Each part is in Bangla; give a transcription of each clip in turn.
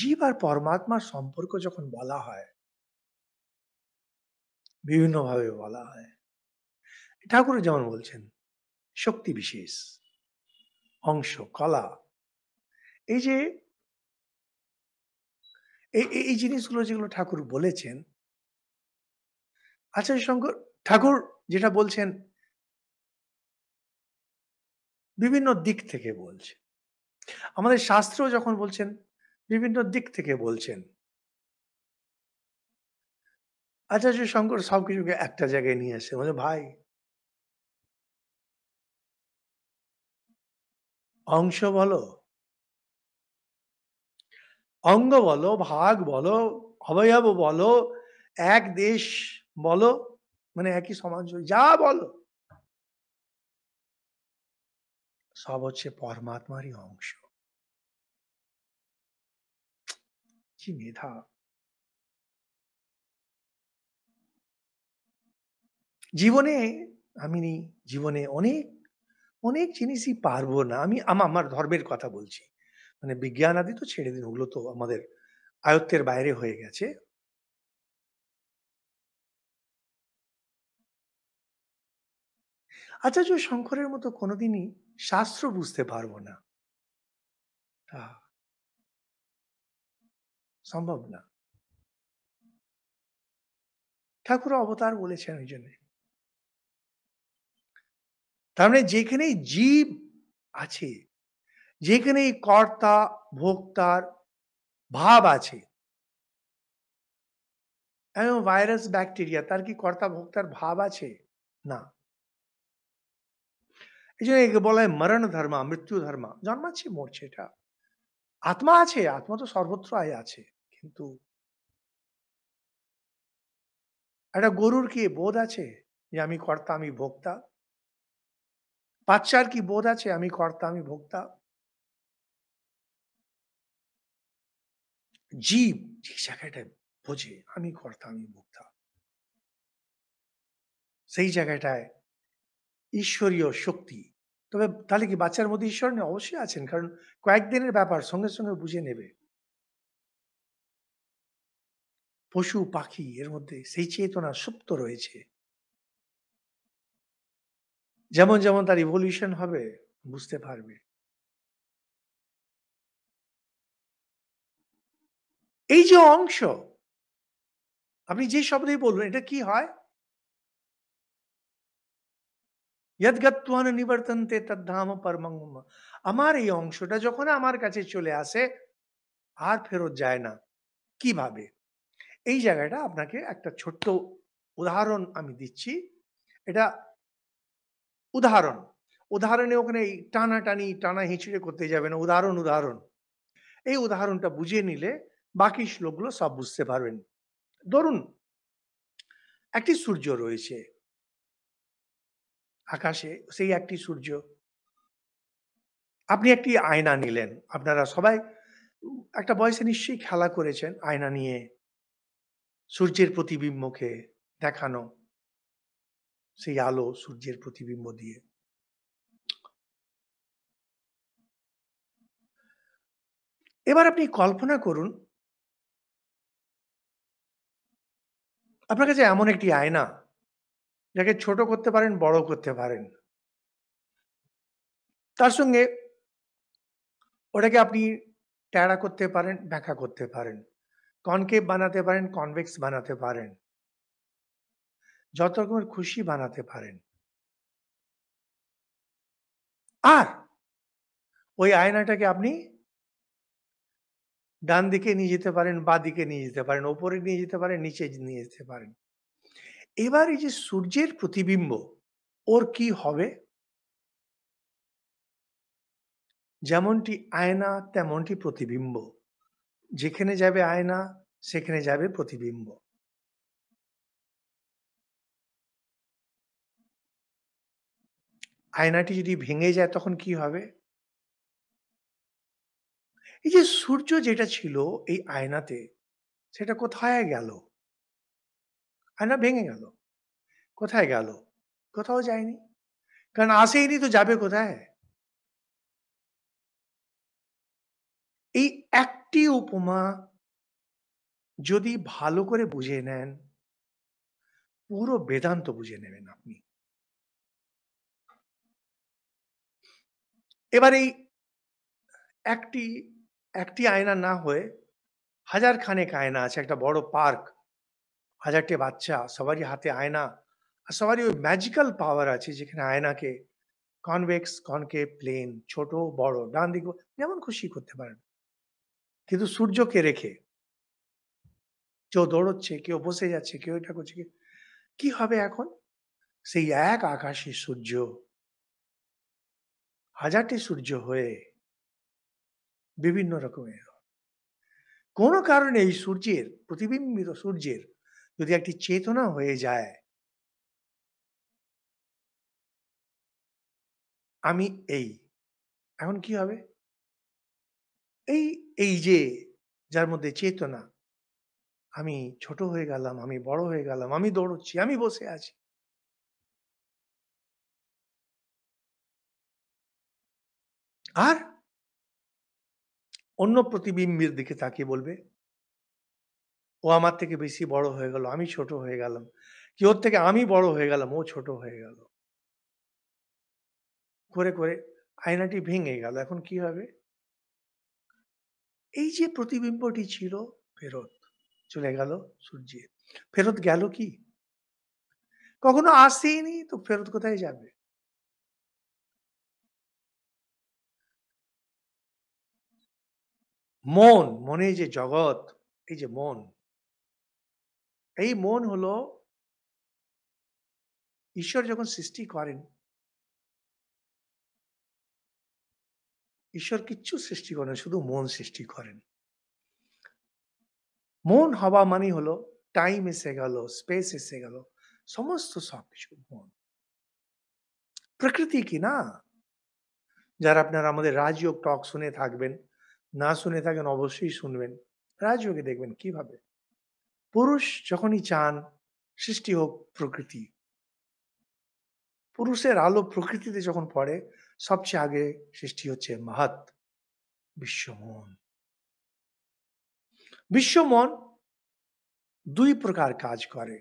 জীব আর পরমাত্মার সম্পর্ক যখন বলা হয় বিভিন্নভাবে বলা হয় ঠাকুর যেমন বলছেন শক্তি বিশেষ অংশ কলা এই যে এই এই জিনিসগুলো যেগুলো ঠাকুর বলেছেন আচার্য শঙ্কর ঠাকুর যেটা বলছেন বিভিন্ন দিক থেকে বলছে আমাদের শাস্ত্র যখন বলছেন বিভিন্ন দিক থেকে বলছেন আচার্য শঙ্কর সবকিছুকে একটা জায়গায় নিয়ে এসে বলে ভাই অংশ বলো অঙ্গ বলো ভাগ বলো অবয়ব বলো এক দেশ বলো মানে একই সমাজ যা বলো সব হচ্ছে পরমাত্মারই অংশ 基米塔。জীবনে আমি জীবনে অনেক অনেক জিনিসই পারবো না আমি আমার আমার ধর্মের কথা বলছি মানে বিজ্ঞান আদি তো ছেড়ে দিন ওগুলো তো আমাদের আয়ত্তের বাইরে হয়ে গেছে আচার্য শঙ্করের মতো কোনোদিনই শাস্ত্র বুঝতে পারবো না সম্ভব না ঠাকুর অবতার বলেছেন ওই জন্যে তার মানে যেখানে জীব আছে যেখানে কর্তা ভোক্তার ভাব আছে এবং ভাইরাস ব্যাকটেরিয়া তার কি কর্তা ভোক্তার ভাব আছে না এই জন্য একে বলা হয় মরণ ধর্মা মৃত্যু ধর্মা জন্মাচ্ছে মরছে এটা আত্মা আছে আত্মা তো সর্বত্র আছে কিন্তু একটা গরুর কি বোধ আছে যে আমি কর্তা আমি ভোক্তা বাচ্চার কি বোধ আছে আমি কর্তা আমি ভোক্তা জীব ঠিক জায়গাটা বোঝে আমি কর্তা আমি ভোক্তা সেই জায়গাটায় ঈশ্বরীয় শক্তি তবে তাহলে কি বাচ্চার মধ্যে ঈশ্বর নেই অবশ্যই আছেন কারণ কয়েকদিনের ব্যাপার সঙ্গে সঙ্গে বুঝে নেবে পশু পাখি এর মধ্যে সেই চেতনা সুপ্ত রয়েছে যেমন যেমন তার ইভলিউশন হবে বুঝতে পারবে এই যে অংশ আপনি যে শব্দেই বলবেন এটা কি হয় ইয়দগত্বান নিবর্তন্তে তদ্ধাম পরমঙ্গম আমার এই অংশটা যখন আমার কাছে চলে আসে আর ফেরত যায় না কিভাবে এই জায়গাটা আপনাকে একটা ছোট্ট উদাহরণ আমি দিচ্ছি এটা উদাহরণ উদাহরণে ওখানে টানাটানি টানা হিঁচড়ে করতে যাবে না উদাহরণ উদাহরণ এই উদাহরণটা বুঝে নিলে বাকি শ্লোকগুলো সব বুঝতে পারবেন ধরুন একটি সূর্য রয়েছে আকাশে সেই একটি সূর্য আপনি একটি আয়না নিলেন আপনারা সবাই একটা বয়সে নিশ্চয়ই খেলা করেছেন আয়না নিয়ে সূর্যের প্রতিবিম্বকে দেখানো সেই আলো সূর্যের প্রতিবিম্ব দিয়ে এবার আপনি কল্পনা করুন আপনার কাছে এমন একটি আয়না যাকে ছোট করতে পারেন বড় করতে পারেন তার সঙ্গে ওটাকে আপনি ট্যাড়া করতে পারেন ব্যাখ্যা করতে পারেন কনকেভ বানাতে পারেন কনভেক্স বানাতে পারেন যত রকমের খুশি বানাতে পারেন আর ওই আয়নাটাকে আপনি ডান দিকে নিয়ে যেতে পারেন বা দিকে নিয়ে যেতে পারেন ওপরে নিয়ে যেতে পারেন নিচে নিয়ে যেতে পারেন এবার এই যে সূর্যের প্রতিবিম্ব ওর কি হবে যেমনটি আয়না তেমনটি প্রতিবিম্ব যেখানে যাবে আয়না সেখানে যাবে প্রতিবিম্ব আয়নাটি যদি ভেঙে যায় তখন কি হবে এই যে সূর্য যেটা ছিল এই আয়নাতে সেটা কোথায় গেল আয়না ভেঙে গেল কোথায় গেল কোথাও যায়নি কারণ আসেইনি তো যাবে কোথায় এই একটি উপমা যদি ভালো করে বুঝে নেন পুরো বেদান্ত বুঝে নেবেন আপনি এবার এই একটি একটি আয়না না হয়ে হাজার খানেক আয়না আছে একটা বড় পার্ক হাজারটি বাচ্চা সবারই হাতে আয়না আর সবারই ওই ম্যাজিক্যাল পাওয়ার আছে যেখানে আয়নাকে কনভেক্স কনকে প্লেন ছোট বড় ডান দিক যেমন খুশি করতে পারেন কিন্তু সূর্যকে রেখে কেউ দৌড়চ্ছে কেউ বসে যাচ্ছে কেউ এটা করছে কি হবে এখন সেই এক আকাশে সূর্য হাজারটি সূর্য হয়ে বিভিন্ন রকমের কোনো কারণে এই সূর্যের প্রতিবিম্বিত সূর্যের যদি একটি চেতনা হয়ে যায় আমি এই এখন কি হবে এই এই যে যার মধ্যে চেতনা আমি ছোট হয়ে গেলাম আমি বড় হয়ে গেলাম আমি দৌড়চ্ছি আমি বসে আছি আর অন্য প্রতিবিম্বের দিকে তাকিয়ে বলবে ও আমার থেকে বেশি বড় হয়ে গেল আমি ছোট হয়ে গেলাম কি ওর থেকে আমি বড় হয়ে গেলাম ও ছোট হয়ে গেল করে করে আয়নাটি ভেঙে গেল এখন কি হবে এই যে প্রতিবিম্বটি ছিল ফেরত চলে গেল সূর্যের ফেরত গেল কি কখনো আসেইনি তো ফেরত কোথায় যাবে মন মনে যে জগৎ এই যে মন এই মন হলো ঈশ্বর যখন সৃষ্টি করেন ঈশ্বর কিচ্ছু সৃষ্টি করেন শুধু মন সৃষ্টি করেন মন হওয়া মানে হলো টাইম এসে গেল স্পেস এসে গেল সমস্ত সবকিছু মন প্রকৃতি কি না যারা আপনারা আমাদের রাজযোগ টক শুনে থাকবেন না শুনে থাকেন অবশ্যই শুনবেন রাজযোগে দেখবেন কিভাবে পুরুষ যখনই চান সৃষ্টি হোক প্রকৃতি পুরুষের আলো প্রকৃতিতে যখন পড়ে সবচেয়ে আগে সৃষ্টি হচ্ছে মাহাত বিশ্বমন বিশ্বমন দুই প্রকার কাজ করে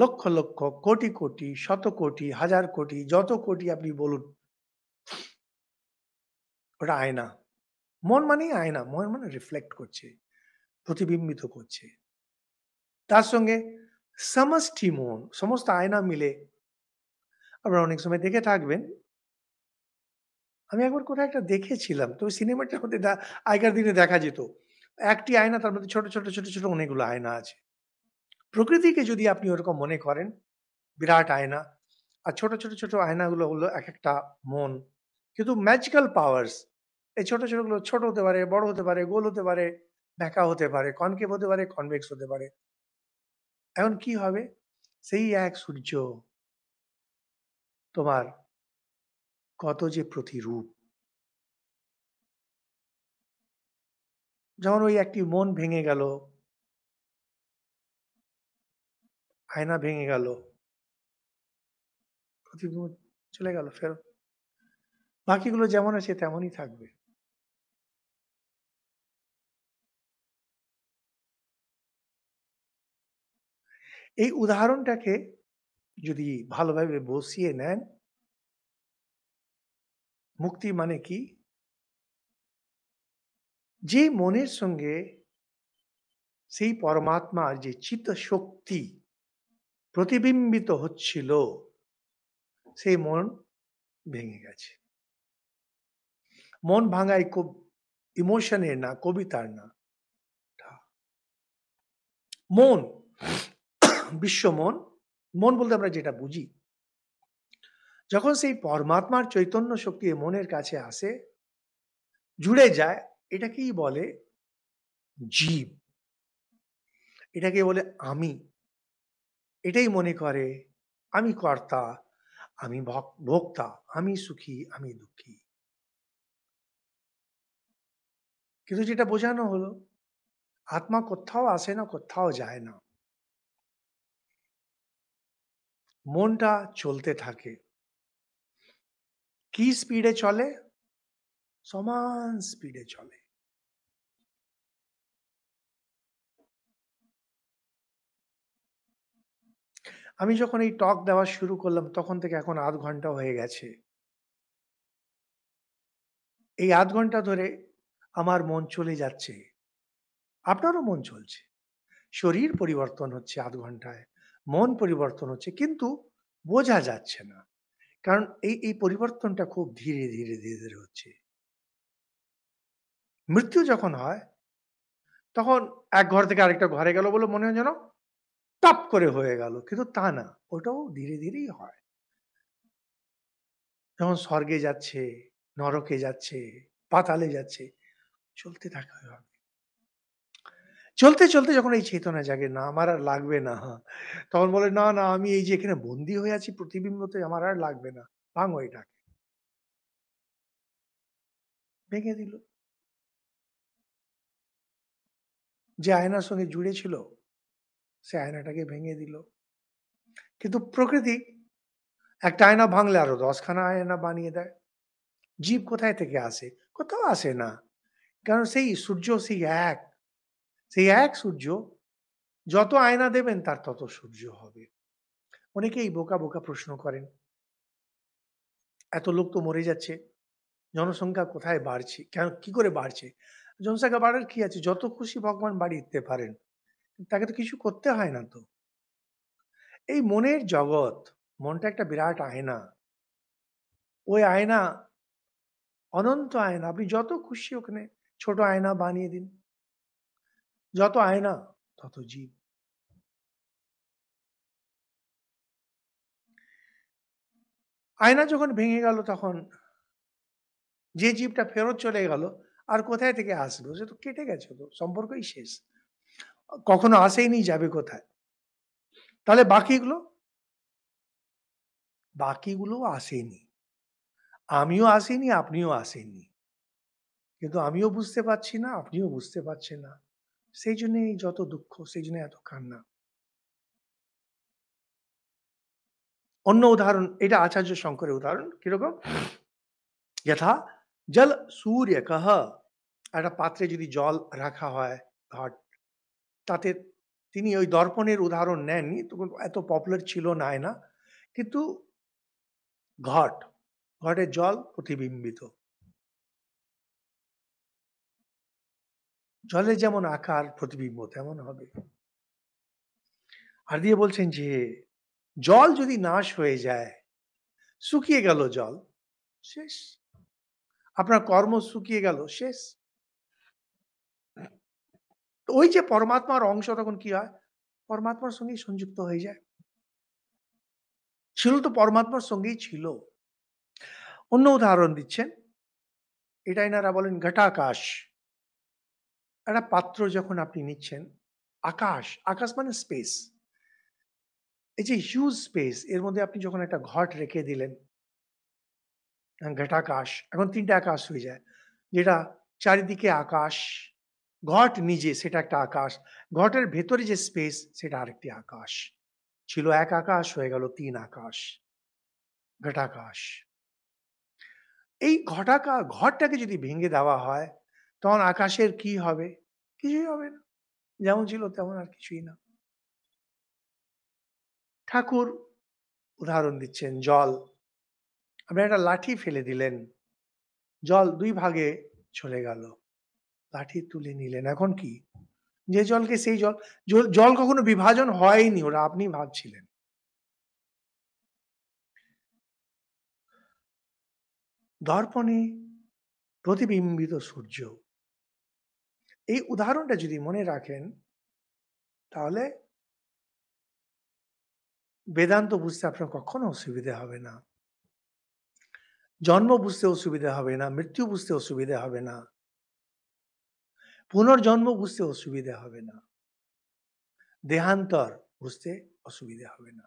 লক্ষ লক্ষ কোটি কোটি শত কোটি হাজার কোটি যত কোটি আপনি বলুন ওটা আয়না মন মানেই আয়না মন মানে রিফ্লেক্ট করছে প্রতিবিম্বিত করছে তার সঙ্গে সমষ্টি মন সমস্ত আয়না মিলে আপনারা অনেক সময় দেখে থাকবেন আমি একবার কোথায় একটা দেখেছিলাম তো সিনেমাটার মধ্যে আগেকার দিনে দেখা যেত একটি আয়না তার মধ্যে ছোট ছোট ছোট ছোট অনেকগুলো আয়না আছে প্রকৃতিকে যদি আপনি ওরকম মনে করেন বিরাট আয়না আর ছোট ছোট ছোট আয়নাগুলো হলো এক একটা মন কিন্তু ম্যাজিক্যাল পাওয়ার্স এই ছোট ছোটগুলো ছোট হতে পারে বড় হতে পারে গোল হতে পারে ব্যাকা হতে পারে কনকেভ হতে পারে কনভেক্স হতে পারে এখন কি হবে সেই এক সূর্য তোমার কত যে প্রতিরূপ যেমন ওই একটি মন ভেঙে গেল আয়না ভেঙে গেল প্রতিবিম্ব চলে গেল ফেরত বাকিগুলো যেমন আছে তেমনই থাকবে এই উদাহরণটাকে যদি ভালোভাবে বসিয়ে নেন মুক্তি মানে কি যে মনের সঙ্গে সেই পরমাত্মার যে চিত্ত শক্তি প্রতিবিম্বিত হচ্ছিল সেই মন ভেঙে গেছে মন ভাঙায় খুব ইমোশনের না কবিতার না মন বিশ্ব মন মন বলতে আমরা যেটা বুঝি যখন সেই পরমাত্মার চৈতন্য শক্তি মনের কাছে আসে জুড়ে যায় এটাকেই বলে জীব এটাকে বলে আমি এটাই মনে করে আমি কর্তা আমি ভোক্তা আমি সুখী আমি দুঃখী কিন্তু যেটা বোঝানো হলো আত্মা কোথাও আসে না কোথাও যায় না মনটা চলতে থাকে কি স্পিডে চলে সমান স্পিডে চলে আমি যখন এই টক দেওয়া শুরু করলাম তখন থেকে এখন আধ ঘন্টা হয়ে গেছে এই আধ ঘন্টা ধরে আমার মন চলে যাচ্ছে আপনারও মন চলছে শরীর পরিবর্তন হচ্ছে আধ ঘন্টায় মন পরিবর্তন হচ্ছে কিন্তু বোঝা যাচ্ছে না কারণ এই এই পরিবর্তনটা খুব ধীরে ধীরে ধীরে ধীরে হচ্ছে মৃত্যু যখন হয় তখন এক ঘর থেকে আরেকটা ঘরে গেল বলে মনে হয় যেন টপ করে হয়ে গেল কিন্তু তা না ওটাও ধীরে ধীরেই হয় যখন স্বর্গে যাচ্ছে নরকে যাচ্ছে পাতালে যাচ্ছে চলতে থাকা হবে চলতে চলতে যখন এই চেতনা জাগে না আমার আর লাগবে না তখন বলে না না আমি এই যে এখানে বন্দি হয়ে আছি প্রতিবিম্বতে আমার আর লাগবে না ভাঙো এটাকে ভেঙে দিল যে আয়নার সঙ্গে জুড়ে ছিল সে আয়নাটাকে ভেঙে দিল কিন্তু প্রকৃতি একটা আয়না ভাঙলে আরো দশখানা আয়না বানিয়ে দেয় জীব কোথায় থেকে আসে কোথাও আসে না কারণ সেই সূর্য সেই এক সেই এক সূর্য যত আয়না দেবেন তার তত সূর্য হবে অনেকেই বোকা বোকা প্রশ্ন করেন এত লোক তো মরে যাচ্ছে জনসংখ্যা কোথায় বাড়ছে কেন কি করে বাড়ছে জনসংখ্যা বাড়ার কি আছে যত খুশি ভগবান বাড়ি দিতে পারেন তাকে তো কিছু করতে হয় না তো এই মনের জগৎ মনটা একটা বিরাট আয়না ওই আয়না অনন্ত আয়না আপনি যত খুশি ওখানে ছোট আয়না বানিয়ে দিন যত আয়না তত জীব আয়না যখন ভেঙে গেল তখন যে জীবটা ফেরত চলে গেল আর কোথায় থেকে আসলো সে তো কেটে গেছে তো সম্পর্কই শেষ কখনো আসেইনি যাবে কোথায় তাহলে বাকিগুলো বাকিগুলো আসেনি আমিও আসেনি আপনিও আসেননি কিন্তু আমিও বুঝতে পারছি না আপনিও বুঝতে পারছেন না সেই জন্য এই যত দুঃখ সেই জন্য এত কান্না অন্য উদাহরণ এটা আচার্য শঙ্করের উদাহরণ কিরকম যথা জল সূর্য কহ একটা পাত্রে যদি জল রাখা হয় ঘট তাতে তিনি ওই দর্পণের উদাহরণ নেননি তখন এত পপুলার ছিল না না কিন্তু ঘট ঘটের জল প্রতিবিম্বিত জলে যেমন আকার প্রতিবিম্ব তেমন হবে আর দিয়ে বলছেন যে জল যদি নাশ হয়ে যায় শুকিয়ে গেল জল শেষ আপনার কর্ম শুকিয়ে গেল শেষ ওই যে পরমাত্মার অংশ তখন কি হয় পরমাত্মার সঙ্গে সংযুক্ত হয়ে যায় ছিল তো পরমাত্মার সঙ্গেই ছিল অন্য উদাহরণ দিচ্ছেন এটাই এনারা বলেন ঘটাকাশ একটা পাত্র যখন আপনি নিচ্ছেন আকাশ আকাশ মানে স্পেস এই যে হিউজ স্পেস এর মধ্যে আপনি যখন একটা ঘট রেখে দিলেন হ্যাঁ, ঘটাকাশ এখন তিনটে আকাশ হয়ে যায় যেটা চারিদিকে আকাশ ঘট নিজে সেটা একটা আকাশ ঘটের ভেতরে যে স্পেস সেটা আরেকটি আকাশ ছিল এক আকাশ হয়ে গেল তিন আকাশ ঘটাকাশ এই ঘটাকা ঘরটাকে যদি ভেঙে দেওয়া হয় তখন আকাশের কি হবে কিছুই হবে না যেমন ছিল তেমন আর কিছুই না ঠাকুর উদাহরণ দিচ্ছেন জল আপনি একটা লাঠি ফেলে দিলেন জল দুই ভাগে চলে গেল লাঠি তুলে নিলেন এখন কি যে জলকে সেই জল জল কখনো বিভাজন হয়নি ওরা আপনি ভাবছিলেন দর্পণে প্রতিবিম্বিত সূর্য এই উদাহরণটা যদি মনে রাখেন তাহলে বেদান্ত বুঝতে আপনার কখনো অসুবিধে হবে না জন্ম বুঝতে অসুবিধা হবে না মৃত্যু বুঝতে অসুবিধা হবে না পুনর্জন্ম বুঝতে অসুবিধা হবে না দেহান্তর বুঝতে অসুবিধা হবে না